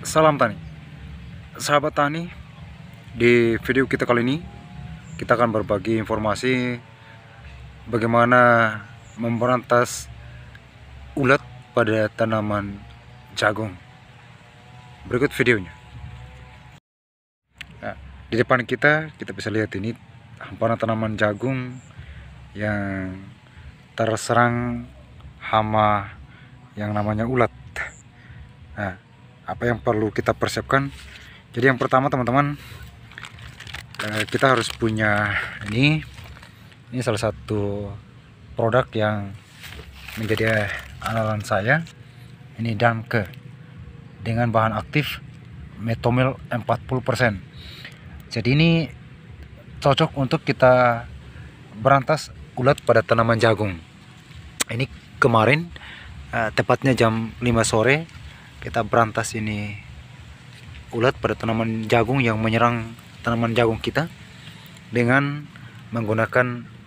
Salam Tani Sahabat Tani Di video kita kali ini Kita akan berbagi informasi Bagaimana Memberantas Ulat pada tanaman Jagung Berikut videonya nah, Di depan kita Kita bisa lihat ini Hamparan tanaman jagung Yang terserang Hama yang namanya ulat Nah apa yang perlu kita persiapkan jadi yang pertama teman-teman eh, kita harus punya ini ini salah satu produk yang menjadi andalan saya ini Danke dengan bahan aktif metomil 40% jadi ini cocok untuk kita berantas ulat pada tanaman jagung ini kemarin eh, tepatnya jam 5 sore kita berantas ini ulat pada tanaman jagung yang menyerang tanaman jagung kita dengan menggunakan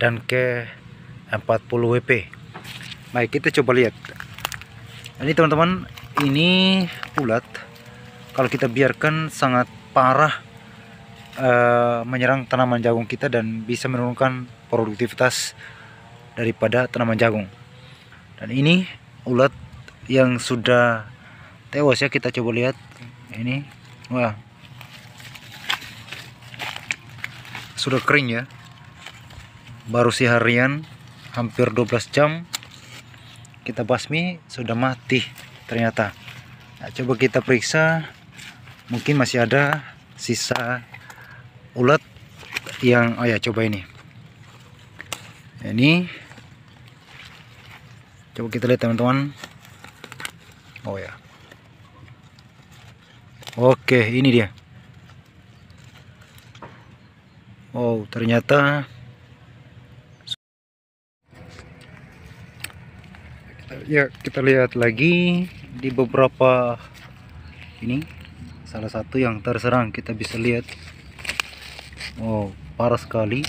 Danke 40 WP. Baik, kita coba lihat. Ini teman-teman, ini ulat kalau kita biarkan sangat parah e, menyerang tanaman jagung kita dan bisa menurunkan produktivitas daripada tanaman jagung. Dan ini ulat yang sudah tewas ya kita coba lihat ini wah sudah kering ya baru si harian hampir 12 jam kita basmi sudah mati ternyata nah, coba kita periksa mungkin masih ada sisa ulat yang oh ya coba ini ini coba kita lihat teman-teman Oh ya. Oke, ini dia. Oh, ternyata ya kita lihat lagi di beberapa ini salah satu yang terserang kita bisa lihat oh parah sekali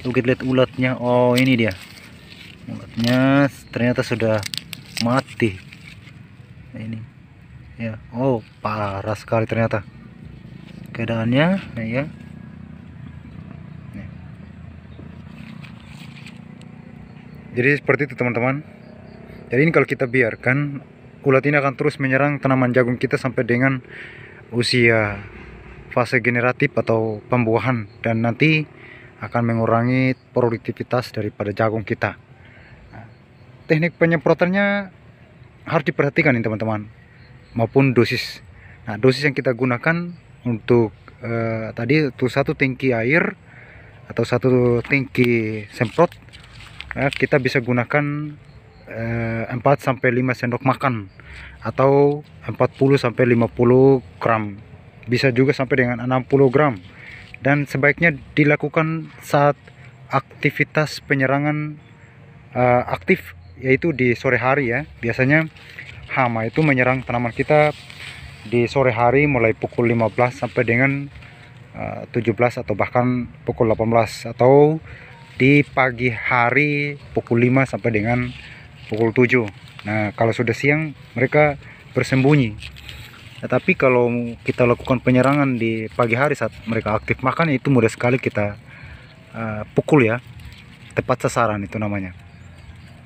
Tuh kita lihat ulatnya oh ini dia ulatnya ternyata sudah mati nah ini ya oh parah sekali ternyata keadaannya nah ya, ya. jadi seperti itu teman-teman jadi ini kalau kita biarkan ulat ini akan terus menyerang tanaman jagung kita sampai dengan usia fase generatif atau pembuahan dan nanti akan mengurangi produktivitas daripada jagung kita nah, teknik penyemprotannya harus diperhatikan nih teman-teman maupun dosis nah dosis yang kita gunakan untuk eh, tadi itu satu tangki air atau satu tangki semprot eh, kita bisa gunakan eh, 4 sampai 5 sendok makan atau 40 sampai 50 gram bisa juga sampai dengan 60 gram dan sebaiknya dilakukan saat aktivitas penyerangan uh, aktif yaitu di sore hari ya. Biasanya hama itu menyerang tanaman kita di sore hari mulai pukul 15 sampai dengan eh, uh, 17 atau bahkan pukul 18 atau di pagi hari pukul 5 sampai dengan pukul 7. Nah, kalau sudah siang mereka bersembunyi. Tetapi kalau kita lakukan penyerangan di pagi hari saat mereka aktif makan itu mudah sekali kita uh, pukul ya. Tepat sasaran itu namanya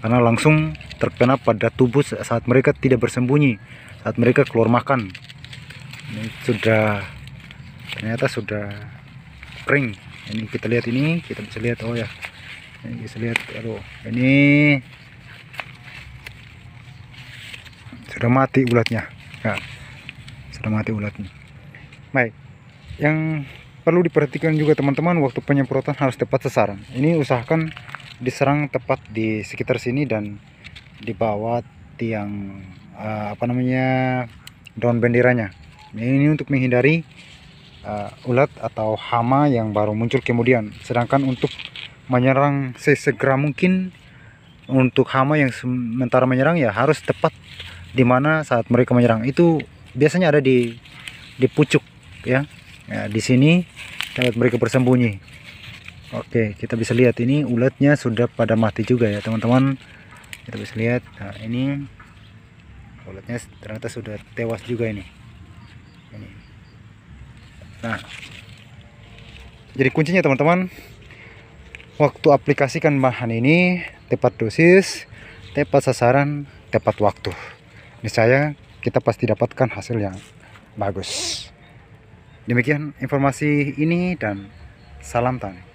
karena langsung terkena pada tubuh saat mereka tidak bersembunyi saat mereka keluar makan ini sudah ternyata sudah kering ini kita lihat ini kita bisa lihat oh ya ini bisa lihat aduh ini sudah mati ulatnya ya sudah mati ulatnya baik yang perlu diperhatikan juga teman-teman waktu penyemprotan harus tepat sasaran ini usahakan diserang tepat di sekitar sini dan di bawah tiang uh, apa namanya daun benderanya ini untuk menghindari uh, ulat atau hama yang baru muncul kemudian sedangkan untuk menyerang sesegera mungkin untuk hama yang sementara menyerang ya harus tepat di mana saat mereka menyerang itu biasanya ada di di pucuk ya, ya di sini lihat mereka bersembunyi Oke kita bisa lihat ini ulatnya sudah pada mati juga ya teman-teman kita bisa lihat nah ini ulatnya ternyata sudah tewas juga ini ini nah jadi kuncinya teman-teman waktu aplikasikan bahan ini tepat dosis tepat sasaran tepat waktu Ini saya kita pasti dapatkan hasil yang bagus demikian informasi ini dan salam tani